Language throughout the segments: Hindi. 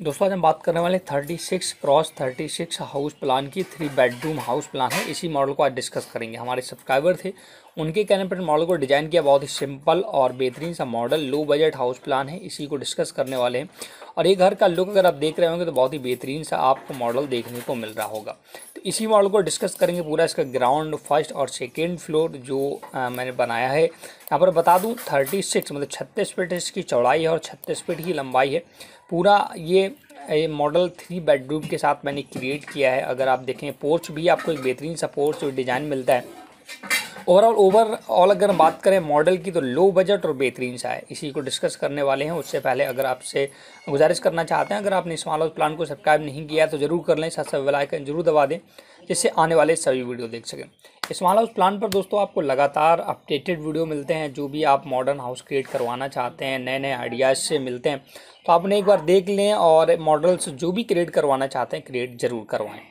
दोस्तों आज हम बात करने वाले 36 क्रॉस 36 हाउस प्लान की थ्री बेडरूम हाउस प्लान है इसी मॉडल को आज डिस्कस करेंगे हमारे सब्सक्राइबर थे उनके कहने पर मॉडल को डिज़ाइन किया बहुत ही सिंपल और बेहतरीन सा model low budget house plan है इसी को डिस्कस करने वाले हैं और ये घर का लुक अगर आप देख रहे होंगे तो बहुत ही बेहतरीन सा आपको मॉडल देखने को मिल रहा होगा इसी मॉडल को डिस्कस करेंगे पूरा इसका ग्राउंड फर्स्ट और सेकेंड फ्लोर जो आ, मैंने बनाया है यहाँ पर बता दूँ थर्टी सिक्स मतलब छत्तीस फीट इसकी चौड़ाई है और छत्तीस फीट की लंबाई है पूरा ये ये मॉडल थ्री बेडरूम के साथ मैंने क्रिएट किया है अगर आप देखें पोर्च भी आपको एक बेहतरीन सा पोर्च डिज़ाइन मिलता है ओवरऑल ओवरऑल अगर हम बात करें मॉडल की तो लो बजट और बेहतरीन सा है इसी को डिस्कस करने वाले हैं उससे पहले अगर आपसे गुजारिश करना चाहते हैं अगर आपने स्मॉल हाउस प्लान को सब्सक्राइब नहीं किया तो ज़रूर कर लें साथ साथ बेलाइकन जरूर दबा दें जिससे आने वाले सभी वीडियो देख सकें स्मॉल हाउस प्लान पर दोस्तों आपको लगातार अपडेटेड वीडियो मिलते हैं जो भी आप मॉडर्न हाउस क्रिएट करवाना चाहते हैं नए नए आइडियाज़ से मिलते हैं तो आपने एक बार देख लें और मॉडल्स जो भी क्रिएट करवाना चाहते हैं क्रिएट ज़रूर करवाएँ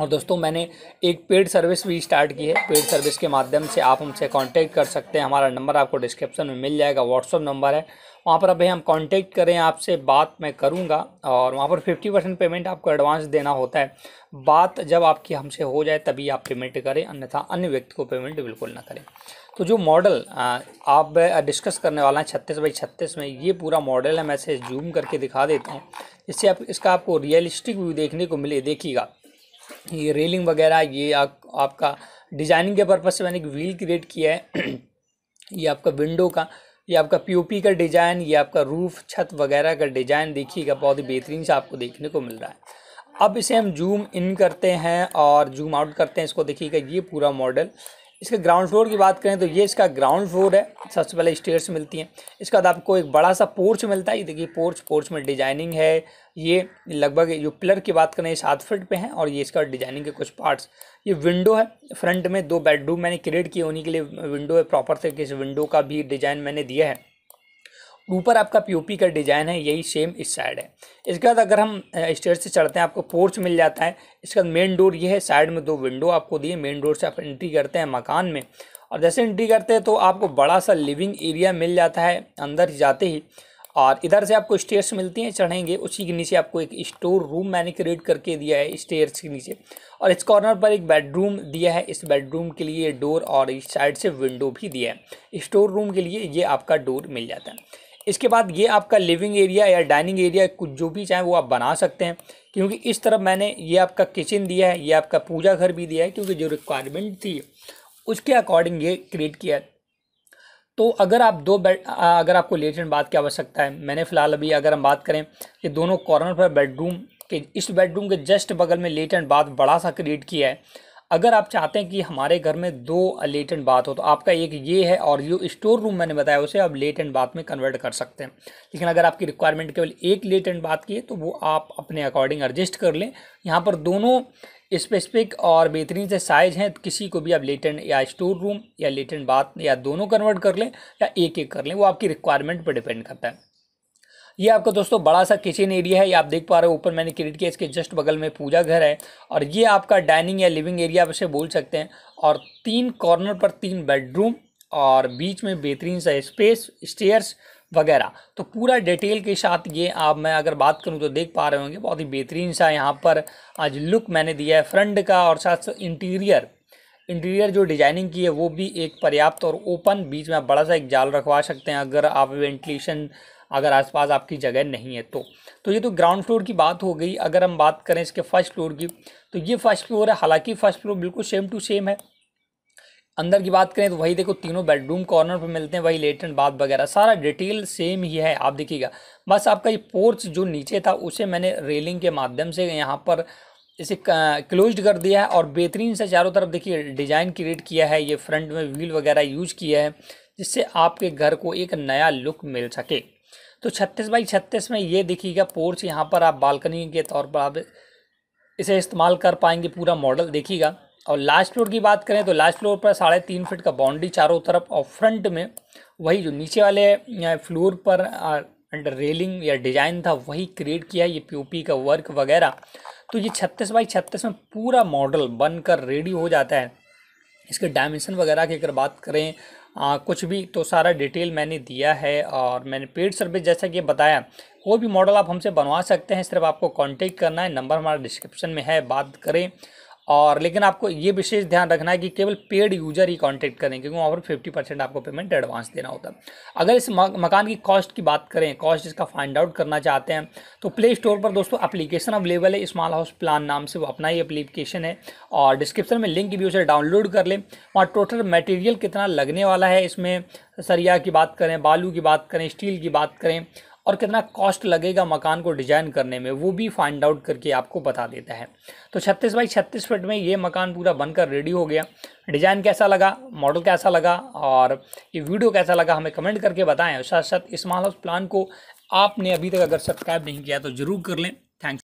और दोस्तों मैंने एक पेड सर्विस भी स्टार्ट की है पेड सर्विस के माध्यम से आप हमसे कांटेक्ट कर सकते हैं हमारा नंबर आपको डिस्क्रिप्शन में मिल जाएगा व्हाट्सअप नंबर है वहाँ पर अभी हम कांटेक्ट करें आपसे बात मैं करूँगा और वहाँ पर फिफ्टी परसेंट पेमेंट आपको एडवांस देना होता है बात जब आपकी हमसे हो जाए तभी आप पेमेंट करें अन्यथा अन्य व्यक्ति को पेमेंट बिल्कुल ना करें तो जो मॉडल आप डिस्कस करने वाला है छत्तीस बाई छत्तीस में ये पूरा मॉडल है मैं इसे जूम करके दिखा देता हूँ इससे आप इसका आपको रियलिस्टिक व्यू देखने को मिले देखिएगा ये रेलिंग वगैरह ये आ, आपका डिजाइनिंग के पर्पज़ से मैंने एक व्हील क्रिएट किया है ये आपका विंडो का ये आपका पीओपी का डिज़ाइन ये आपका रूफ छत वगैरह का डिज़ाइन देखिएगा बहुत ही बेहतरीन से आपको देखने को मिल रहा है अब इसे हम जूम इन करते हैं और जूम आउट करते हैं इसको देखिएगा ये पूरा मॉडल इसके ग्राउंड फ्लोर की बात करें तो ये इसका ग्राउंड फ्लोर है सबसे पहले स्टेयर्स मिलती हैं इसके बाद आपको एक बड़ा सा पोर्च मिलता है ये देखिए पोर्च पोर्च में डिजाइनिंग है ये लगभग जो पिलर की बात करें सात फिट पे हैं और ये इसका डिजाइनिंग के कुछ पार्ट्स ये विंडो है फ्रंट में दो बेडरूम मैंने क्रिएट किए उन्हीं के लिए विंडो है प्रॉपर तरीके से विंडो का भी डिज़ाइन मैंने दिया है ऊपर आपका पीओपी का डिज़ाइन है यही सेम इस साइड है इसके बाद अगर हम स्टेयर से चढ़ते हैं आपको पोर्च मिल जाता है इसके बाद मेन डोर ये है साइड में दो विंडो आपको दिए मेन डोर से आप एंट्री करते हैं मकान में और जैसे एंट्री करते हैं तो आपको बड़ा सा लिविंग एरिया मिल जाता है अंदर जाते ही और इधर से आपको स्टेयर्स मिलती हैं चढ़ेंगे उसी के नीचे आपको एक स्टोर रूम मैंने क्रिएट करके दिया है स्टेयर्स के नीचे और इस कॉर्नर पर एक बेडरूम दिया है इस बेडरूम के लिए डोर और इस साइड से विंडो भी दिया है स्टोर रूम के लिए ये आपका डोर मिल जाता है इसके बाद ये आपका लिविंग एरिया या डाइनिंग एरिया कुछ जो भी चाहें वो आप बना सकते हैं क्योंकि इस तरफ मैंने ये आपका किचन दिया है ये आपका पूजा घर भी दिया है क्योंकि जो रिक्वायरमेंट थी उसके अकॉर्डिंग ये क्रिएट किया है तो अगर आप दो बेड अगर आपको लेटरिन बात की आवश्यकता है मैंने फ़िलहाल अभी अगर हम बात करें ये दोनों कॉर्नर पर बेडरूम के इस बेडरूम के जस्ट बगल में लेटरिन बाथ बड़ा सा क्रिएट किया है अगर आप चाहते हैं कि हमारे घर में दो लेटेंट बात हो तो आपका एक ये है और जो स्टोर रूम मैंने बताया उसे आप लेटेंट बात में कन्वर्ट कर सकते हैं लेकिन अगर आपकी रिक्वायरमेंट केवल एक लेटेंट बात की है तो वो आप अपने अकॉर्डिंग एडजस्ट कर लें यहाँ पर दोनों स्पेसिफिक और बेहतरीन से साइज हैं तो किसी को भी आप लेटेंट या स्टोर रूम या लेटेंट बात या दोनों कन्वर्ट कर लें या एक एक कर लें वो आपकी रिक्वायरमेंट पर डिपेंड करता है ये आपका दोस्तों बड़ा सा किचन एरिया है ये आप देख पा रहे हो ऊपर मैंने क्रिएट किया इसके जस्ट बगल में पूजा घर है और ये आपका डाइनिंग या लिविंग एरिया आप इसे बोल सकते हैं और तीन कॉर्नर पर तीन बेडरूम और बीच में बेहतरीन सा स्पेस स्टेयर्स वगैरह तो पूरा डिटेल के साथ ये आप मैं अगर बात करूँ तो देख पा रहे होंगे बहुत ही बेहतरीन सा यहाँ पर आज लुक मैंने दिया है फ्रंट का और साथ साथ इंटीरियर इंटीरियर जो डिजाइनिंग की है वो भी एक पर्याप्त और ओपन बीच में आप बड़ा सा एक जाल रखवा सकते हैं अगर आप वेंटिलेशन अगर आसपास आपकी जगह नहीं है तो तो ये तो ग्राउंड फ्लोर की बात हो गई अगर हम बात करें इसके फर्स्ट फ्लोर की तो ये फर्स्ट फ्लोर है हालांकि फर्स्ट फ्लोर बिल्कुल सेम टू सेम है अंदर की बात करें तो वही देखो तीनों बेडरूम कॉर्नर पर मिलते हैं वही लेटेंट बाथ वगैरह सारा डिटेल सेम ही है आप देखिएगा बस आपका ये पोर्च जो नीचे था उसे मैंने रेलिंग के माध्यम से यहाँ पर इसे क्लोज कर दिया है और बेहतरीन से चारों तरफ देखिए डिज़ाइन क्रिएट किया है ये फ्रंट में व्हील वगैरह यूज किया है जिससे आपके घर को एक नया लुक मिल सके तो छत्तीस बाई छत्तीस में ये देखिएगा पोर्च यहाँ पर आप बालकनी के तौर पर आप इसे इस्तेमाल कर पाएंगे पूरा मॉडल देखिएगा और लास्ट फ्लोर की बात करें तो लास्ट फ्लोर पर साढ़े तीन फिट का बाउंड्री चारों तरफ और फ्रंट में वही जो नीचे वाले फ्लोर पर अंडर रेलिंग या डिज़ाइन था वही क्रिएट किया ये पीओपी का वर्क वगैरह तो ये छत्तीस बाई छत्तीस में पूरा मॉडल बनकर रेडी हो जाता है इसके डायमेंशन वगैरह की अगर बात करें आ, कुछ भी तो सारा डिटेल मैंने दिया है और मैंने पेड सर्विस जैसा कि बताया कोई भी मॉडल आप हमसे बनवा सकते हैं सिर्फ आपको कांटेक्ट करना है नंबर हमारा डिस्क्रिप्शन में है बात करें और लेकिन आपको ये विशेष ध्यान रखना है कि केवल पेड यूजर ही कॉन्टैक्ट करें क्योंकि वहाँ पर फिफ्टी परसेंट आपको पेमेंट एडवांस देना होता है अगर इस मकान की कॉस्ट की बात करें कॉस्ट इसका फाइंड आउट करना चाहते हैं तो प्ले स्टोर पर दोस्तों एप्लीकेशन अवेलेबल है स्मॉल हाउस प्लान नाम से वो अपना ही अप्लीकेशन है और डिस्क्रिप्शन में लिंक भी उसे डाउनलोड कर लें वहाँ टोटल मटेरियल कितना लगने वाला है इसमें सरिया की बात करें बालू की बात करें स्टील की बात करें और कितना कॉस्ट लगेगा मकान को डिजाइन करने में वो भी फाइंड आउट करके आपको बता देता है तो छत्तीस बाई छत्तीस फीट में ये मकान पूरा बनकर रेडी हो गया डिज़ाइन कैसा लगा मॉडल कैसा लगा और ये वीडियो कैसा लगा हमें कमेंट करके बताएं और साथ साथ स्मॉल हाउस प्लान को आपने अभी तक अगर सब्सक्राइब नहीं किया तो ज़रूर कर लें थैंक्स